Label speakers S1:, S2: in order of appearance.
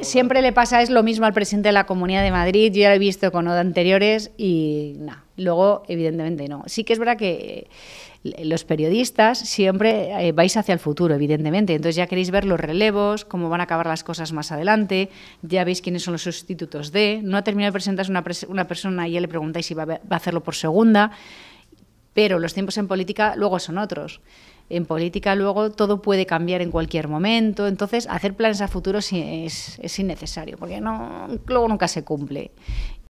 S1: Pues siempre le pasa es lo mismo al presidente de la Comunidad de Madrid, yo ya lo he visto con Oda anteriores y luego evidentemente no. Sí que es verdad que eh, los periodistas siempre eh, vais hacia el futuro, evidentemente, entonces ya queréis ver los relevos, cómo van a acabar las cosas más adelante, ya veis quiénes son los sustitutos de, no ha terminado de presentarse una, una persona y ya le preguntáis si va a hacerlo por segunda, pero los tiempos en política luego son otros en política luego todo puede cambiar en cualquier momento, entonces hacer planes a futuro es, es innecesario, porque no, luego nunca se cumple.